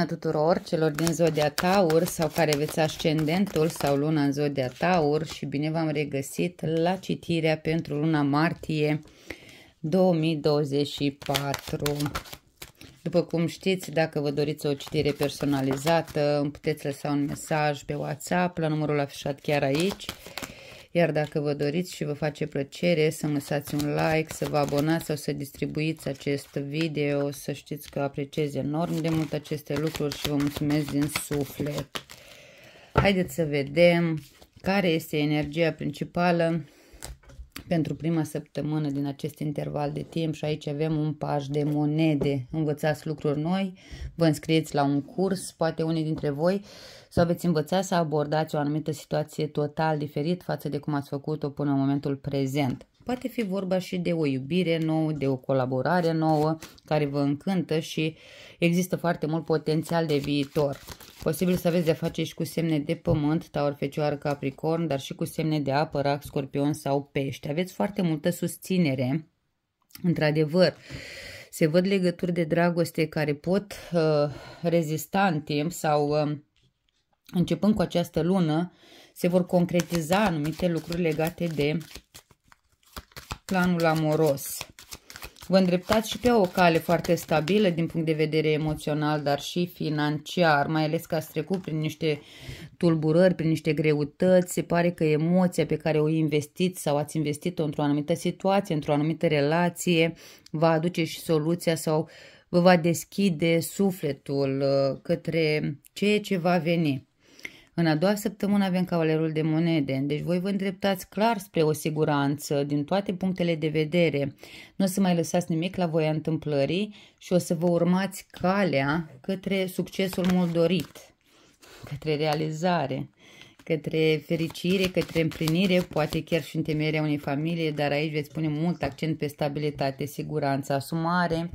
Bună tuturor celor din Zodia Taur sau care veți ascendentul sau luna în Zodia Taur și bine v-am regăsit la citirea pentru luna martie 2024. După cum știți, dacă vă doriți o citire personalizată, îmi puteți lăsa un mesaj pe WhatsApp la numărul afișat chiar aici iar dacă vă doriți și vă face plăcere să lăsați un like, să vă abonați sau să distribuiți acest video, să știți că apreciez enorm de mult aceste lucruri și vă mulțumesc din suflet. Haideți să vedem care este energia principală pentru prima săptămână din acest interval de timp și aici avem un paș de monede. Învățați lucruri noi, vă înscrieți la un curs, poate unii dintre voi, sau veți învăța să abordați o anumită situație total diferit față de cum ați făcut-o până în momentul prezent. Poate fi vorba și de o iubire nouă, de o colaborare nouă care vă încântă și există foarte mult potențial de viitor. Posibil să aveți de-a face și cu semne de pământ, taur, fecioară, capricorn, dar și cu semne de apă, rac, scorpion sau pește. Aveți foarte multă susținere, într-adevăr. Se văd legături de dragoste care pot uh, rezista în timp sau uh, începând cu această lună se vor concretiza anumite lucruri legate de planul amoros. Vă îndreptați și pe o cale foarte stabilă din punct de vedere emoțional, dar și financiar, mai ales că ați trecut prin niște tulburări, prin niște greutăți. Se pare că emoția pe care o investiți sau ați investit-o într-o anumită situație, într-o anumită relație, va aduce și soluția sau vă va deschide sufletul uh, către ceea ce va veni. În a doua săptămână avem cavalerul de monede, deci voi vă îndreptați clar spre o siguranță din toate punctele de vedere. Nu o să mai lăsați nimic la voia întâmplării și o să vă urmați calea către succesul mult dorit, către realizare, către fericire, către împlinire, poate chiar și întemeierea unei familii, dar aici veți pune mult accent pe stabilitate, siguranță, asumare,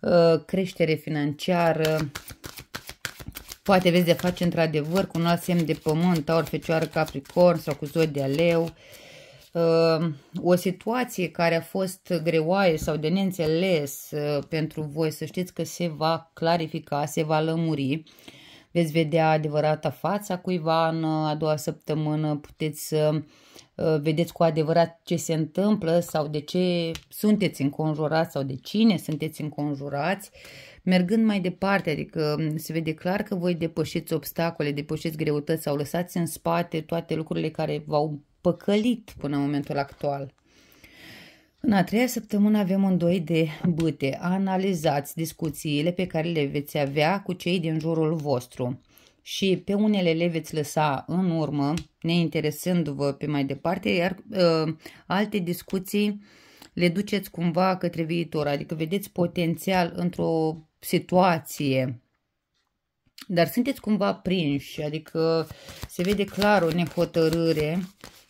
uh, creștere financiară, Poate vezi de face într-adevăr cu un alt semn de pământ, taur, fecioară, capricorn sau cu zodia de leu. Uh, o situație care a fost greoaie sau de neînțeles uh, pentru voi, să știți că se va clarifica, se va lămuri. Veți vedea adevărata fața cuiva în a doua săptămână, puteți să uh, vedeți cu adevărat ce se întâmplă sau de ce sunteți înconjurați sau de cine sunteți înconjurați mergând mai departe, adică se vede clar că voi depășiți obstacole, depășiți greutăți sau lăsați în spate toate lucrurile care v-au păcălit până în momentul actual. În a treia săptămână avem un doi de bâte. Analizați discuțiile pe care le veți avea cu cei din jurul vostru și pe unele le veți lăsa în urmă, neinteresându-vă pe mai departe, iar uh, alte discuții le duceți cumva către viitor, adică vedeți potențial într-o situație. Dar sunteți cumva prinși, adică se vede clar o nehotărâre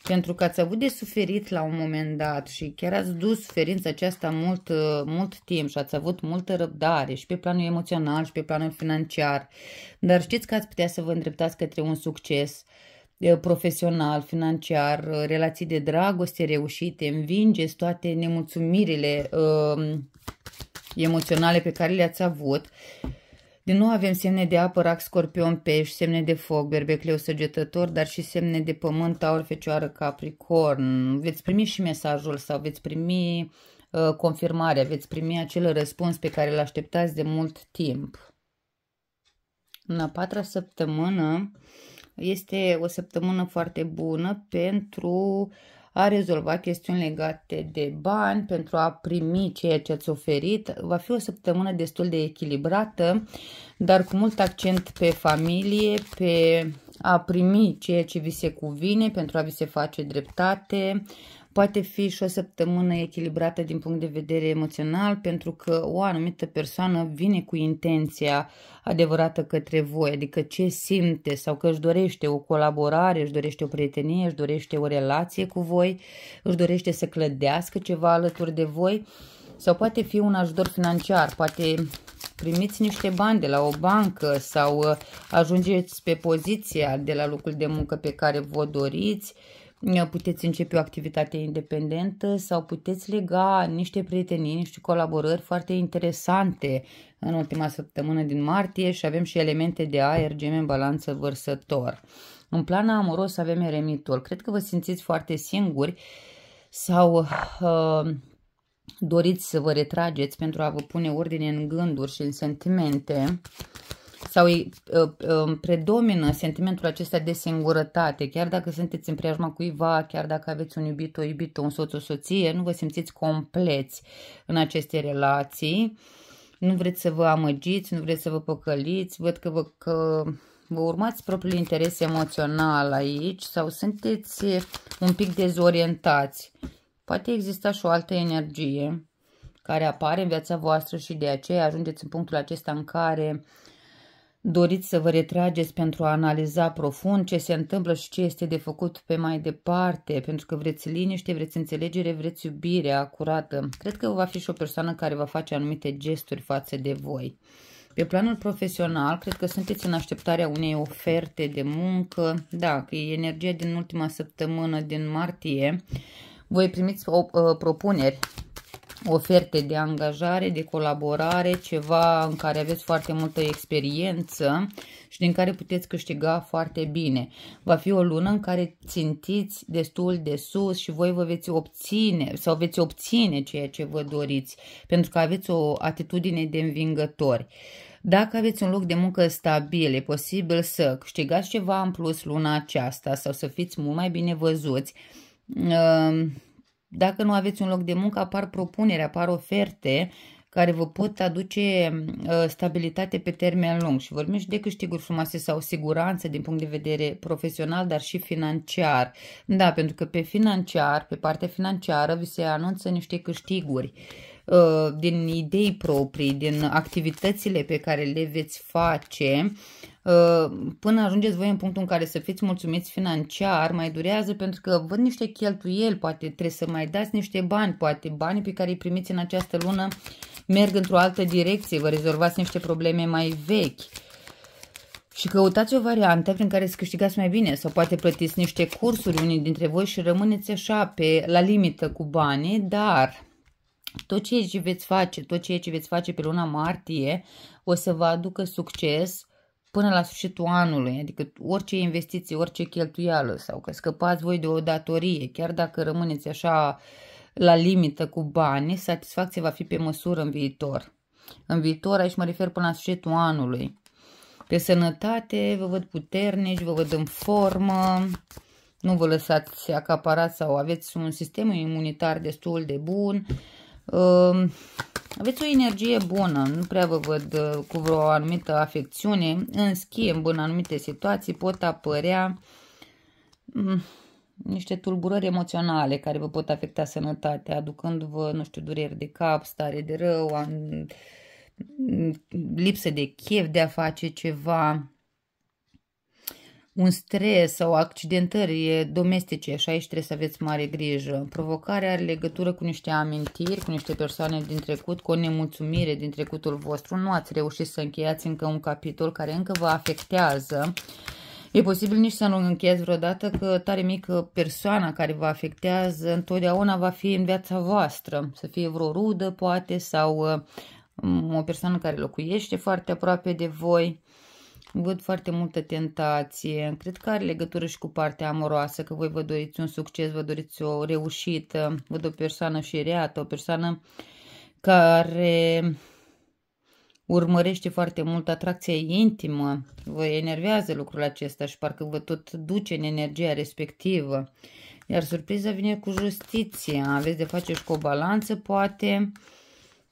pentru că ați avut de suferit la un moment dat și chiar ați dus suferința aceasta mult, mult timp și ați avut multă răbdare și pe planul emoțional și pe planul financiar, dar știți că ați putea să vă îndreptați către un succes profesional, financiar, relații de dragoste reușite, învingeți toate nemulțumirile emoționale pe care le-ați avut. Din nou avem semne de apă, rac, scorpion, pești, semne de foc, berbecleu, săgetător, dar și semne de pământ, aur, fecioară, capricorn. Veți primi și mesajul sau veți primi uh, confirmarea, veți primi acel răspuns pe care îl așteptați de mult timp. În a patra săptămână este o săptămână foarte bună pentru uh, a rezolva chestiuni legate de bani, pentru a primi ceea ce ați oferit. Va fi o săptămână destul de echilibrată, dar cu mult accent pe familie, pe a primi ceea ce vi se cuvine pentru a vi se face dreptate, Poate fi și o săptămână echilibrată din punct de vedere emoțional, pentru că o anumită persoană vine cu intenția adevărată către voi, adică ce simte sau că își dorește o colaborare, își dorește o prietenie, își dorește o relație cu voi, își dorește să clădească ceva alături de voi sau poate fi un ajutor financiar, poate primiți niște bani de la o bancă sau uh, ajungeți pe poziția de la locul de muncă pe care vă doriți puteți începe o activitate independentă sau puteți lega niște prietenii, niște colaborări foarte interesante în ultima săptămână din martie și avem și elemente de aer, gemen, în balanță, vărsător. În plan amoros avem eremitul. Cred că vă simțiți foarte singuri sau uh, doriți să vă retrageți pentru a vă pune ordine în gânduri și în sentimente sau îi, uh, uh, predomină sentimentul acesta de singurătate, chiar dacă sunteți în preajma cuiva, chiar dacă aveți un iubit, o iubită, un soț, o soție, nu vă simțiți compleți în aceste relații, nu vreți să vă amăgiți, nu vreți să vă păcăliți, văd că vă, că vă urmați propriul interes emoțional aici sau sunteți un pic dezorientați. Poate exista și o altă energie care apare în viața voastră și de aceea ajungeți în punctul acesta în care Doriți să vă retrageți pentru a analiza profund ce se întâmplă și ce este de făcut pe mai departe, pentru că vreți liniște, vreți înțelegere, vreți iubire acurată. Cred că va fi și o persoană care va face anumite gesturi față de voi. Pe planul profesional, cred că sunteți în așteptarea unei oferte de muncă. Da, că e energia din ultima săptămână, din martie. Voi primiți o, uh, propuneri oferte de angajare, de colaborare, ceva în care aveți foarte multă experiență și din care puteți câștiga foarte bine. Va fi o lună în care țintiți destul de sus și voi vă veți obține sau veți obține ceea ce vă doriți, pentru că aveți o atitudine de învingători. Dacă aveți un loc de muncă stabil, e posibil să câștigați ceva în plus luna aceasta sau să fiți mult mai bine văzuți. Uh, dacă nu aveți un loc de muncă, apar propuneri, apar oferte care vă pot aduce uh, stabilitate pe termen lung și vorbim și de câștiguri frumoase sau siguranță din punct de vedere profesional, dar și financiar. Da, pentru că pe financiar, pe partea financiară, vi se anunță niște câștiguri uh, din idei proprii, din activitățile pe care le veți face Ă, până ajungeți voi în punctul în care să fiți mulțumiți financiar, mai durează pentru că văd niște cheltuieli, poate trebuie să mai dați niște bani, poate banii pe care îi primiți în această lună merg într-o altă direcție, vă rezolvați niște probleme mai vechi. Și căutați o variantă prin care să câștigați mai bine sau poate plătiți niște cursuri unii dintre voi și rămâneți așa pe la limită cu banii, dar tot ceea ce veți face, tot ceea ce veți face pe luna martie o să vă aducă succes până la sfârșitul anului, adică orice investiție, orice cheltuială sau că scăpați voi de o datorie, chiar dacă rămâneți așa la limită cu bani, satisfacția va fi pe măsură în viitor. În viitor, aici mă refer până la sfârșitul anului. Pe sănătate, vă văd puternici, vă văd în formă, nu vă lăsați acaparați sau aveți un sistem imunitar destul de bun. Uh, aveți o energie bună, nu prea vă văd uh, cu vreo anumită afecțiune, în schimb, în anumite situații pot apărea mm, niște tulburări emoționale care vă pot afecta sănătatea, aducându-vă, nu știu, dureri de cap, stare de rău, mm, lipsă de chef de a face ceva, un stres sau accidentări domestice și aici trebuie să aveți mare grijă. Provocarea are legătură cu niște amintiri, cu niște persoane din trecut, cu o nemulțumire din trecutul vostru. Nu ați reușit să încheiați încă un capitol care încă vă afectează. E posibil nici să nu încheiați vreodată că tare mică persoana care vă afectează întotdeauna va fi în viața voastră. Să fie vreo rudă poate sau uh, o persoană care locuiește foarte aproape de voi Văd foarte multă tentație. Cred că are legătură și cu partea amoroasă, că voi vă doriți un succes, vă doriți o reușită, văd o persoană și reată, o persoană care urmărește foarte mult atracția intimă, vă enervează lucrul acesta și parcă vă tot duce în energia respectivă. Iar surpriza vine cu justiția, aveți de face și cu o balanță, poate,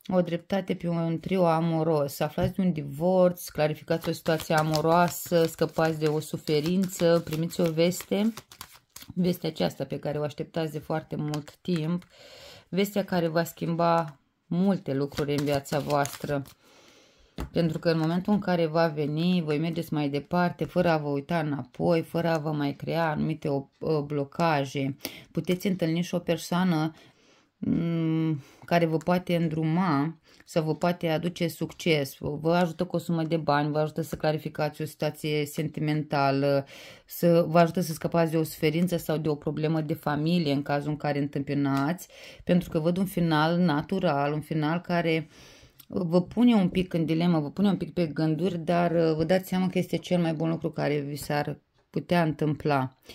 o dreptate pe un trio amoros. Aflați de un divorț, clarificați o situație amoroasă, scăpați de o suferință, primiți o veste. Vestea aceasta pe care o așteptați de foarte mult timp. Vestea care va schimba multe lucruri în viața voastră. Pentru că în momentul în care va veni, voi mergeți mai departe, fără a vă uita înapoi, fără a vă mai crea anumite blocaje. Puteți întâlni și o persoană Mm, care vă poate îndruma sau vă poate aduce succes. Vă ajută cu o sumă de bani, vă ajută să clarificați o situație sentimentală, să vă ajută să scăpați de o suferință sau de o problemă de familie în cazul în care întâmpinați, pentru că văd un final natural, un final care vă pune un pic în dilemă, vă pune un pic pe gânduri, dar uh, vă dați seama că este cel mai bun lucru care vi s-ar putea întâmpla. Uh,